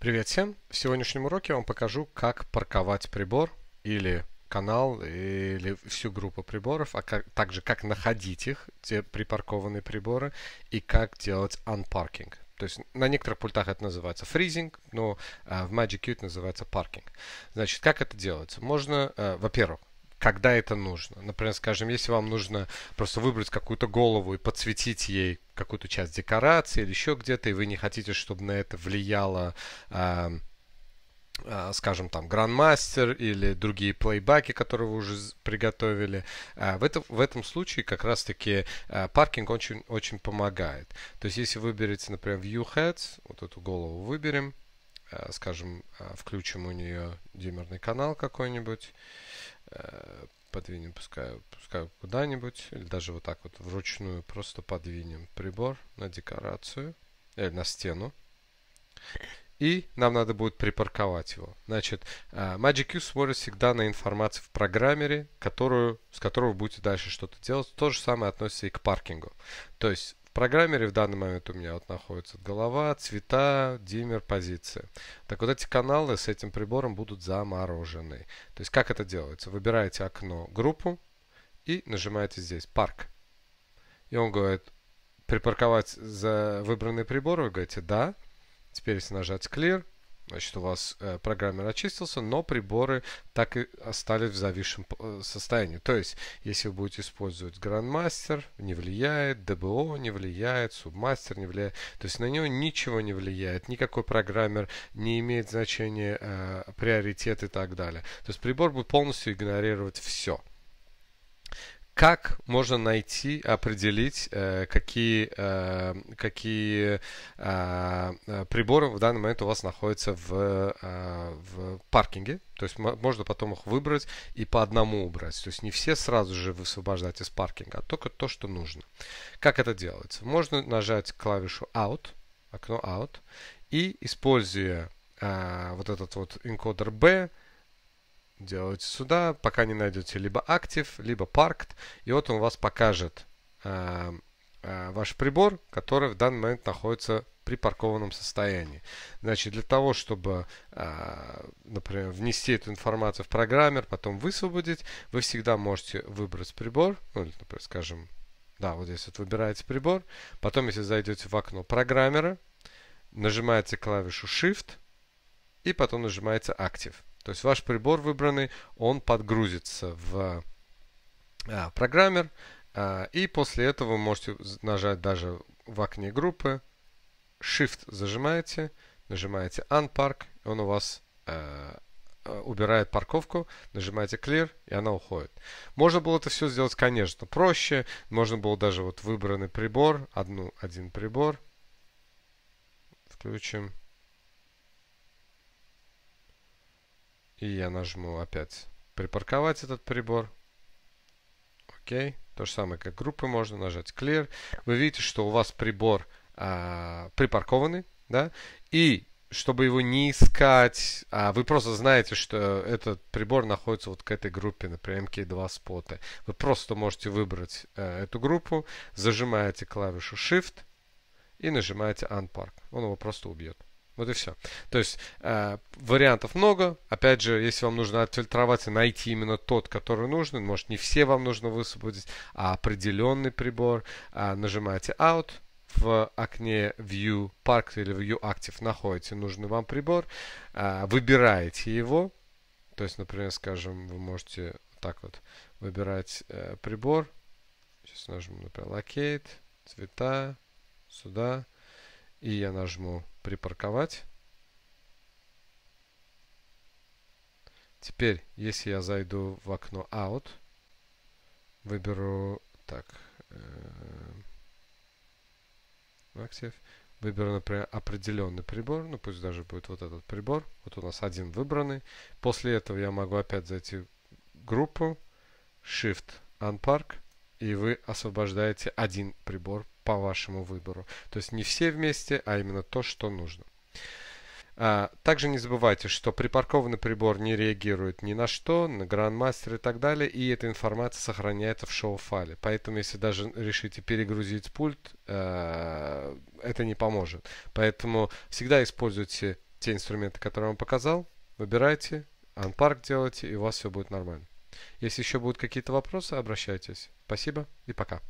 Привет всем! В сегодняшнем уроке я вам покажу, как парковать прибор или канал, или всю группу приборов, а как, также как находить их, те припаркованные приборы, и как делать unparking. То есть на некоторых пультах это называется freezing, но э, в Magic Qt называется паркинг. Значит, как это делается? Можно, э, во-первых, когда это нужно. Например, скажем, если вам нужно просто выбрать какую-то голову и подсветить ей какую-то часть декорации или еще где-то, и вы не хотите, чтобы на это влияло а, а, скажем, там, грандмастер или другие плейбаки, которые вы уже приготовили. А, в этом, в этом случае как раз-таки паркинг очень, очень помогает. То есть, если выберете, например, View Heads, вот эту голову выберем, скажем, включим у нее димерный канал какой-нибудь, подвинем, пускай, пускай куда-нибудь, или даже вот так вот вручную просто подвинем прибор на декорацию, или э, на стену. И нам надо будет припарковать его. Значит, э, Magic MagicQ смотрит всегда на информацию в программере, которую, с которой вы будете дальше что-то делать. То же самое относится и к паркингу. То есть в программере в данный момент у меня вот находится голова, цвета, диммер, позиция. Так вот эти каналы с этим прибором будут заморожены. То есть как это делается? Выбираете окно группу и нажимаете здесь «Парк». И он говорит «Припарковать за выбранный прибор». Вы говорите «Да». Теперь если нажать «Clear», Значит, у вас э, программер очистился, но приборы так и остались в зависшем э, состоянии. То есть, если вы будете использовать Grandmaster, не влияет, DBO не влияет, Submaster не влияет. То есть, на него ничего не влияет, никакой программер не имеет значения, э, приоритет и так далее. То есть, прибор будет полностью игнорировать все как можно найти, определить, э, какие, э, какие э, приборы в данный момент у вас находятся в, в паркинге. То есть можно потом их выбрать и по одному убрать. То есть не все сразу же высвобождать из паркинга, а только то, что нужно. Как это делается? Можно нажать клавишу Out, окно Out, и используя вот этот вот энкодер B, делаете сюда, пока не найдете либо актив, либо паркт, и вот он вас покажет э, э, ваш прибор, который в данный момент находится при паркованном состоянии. Значит, для того, чтобы, э, например, внести эту информацию в программер, потом высвободить, вы всегда можете выбрать прибор, ну, или, например, скажем, да, вот здесь вот выбираете прибор, потом, если зайдете в окно программера, нажимаете клавишу Shift, и потом нажимается Active. То есть ваш прибор выбранный, он подгрузится в а, программер, а, и после этого вы можете нажать даже в окне группы, Shift зажимаете, нажимаете Unpark, и он у вас а, убирает парковку, нажимаете Clear, и она уходит. Можно было это все сделать, конечно, проще. Можно было даже вот выбранный прибор, одну, один прибор. Включим. И я нажму опять припарковать этот прибор. Окей. То же самое, как группы, можно нажать Clear. Вы видите, что у вас прибор а, припаркованный, да, и чтобы его не искать, а вы просто знаете, что этот прибор находится вот к этой группе, например, MK2 споты. Вы просто можете выбрать э, эту группу, зажимаете клавишу Shift и нажимаете Unpark. Он его просто убьет. Вот и все. То есть э, вариантов много. Опять же, если вам нужно отфильтровать и найти именно тот, который нужен, может не все вам нужно высвободить, а определенный прибор, э, нажимаете Out, в окне View Park или View Active находите нужный вам прибор, э, выбираете его. То есть, например, скажем, вы можете так вот выбирать э, прибор. Сейчас нажму, например, Locate, цвета, сюда. И я нажму «Припарковать». Теперь, если я зайду в окно Out, выберу так э, актив, выберу, например, определенный прибор, ну пусть даже будет вот этот прибор, вот у нас один выбранный. После этого я могу опять зайти в группу, Shift Unpark, и вы освобождаете один прибор по вашему выбору. То есть не все вместе, а именно то, что нужно. А, также не забывайте, что припаркованный прибор не реагирует ни на что, на грандмастер и так далее, и эта информация сохраняется в шоу-файле. Поэтому, если даже решите перегрузить пульт, э, это не поможет. Поэтому всегда используйте те инструменты, которые я вам показал, выбирайте, анпарк делайте, и у вас все будет нормально. Если еще будут какие-то вопросы, обращайтесь. Спасибо и пока.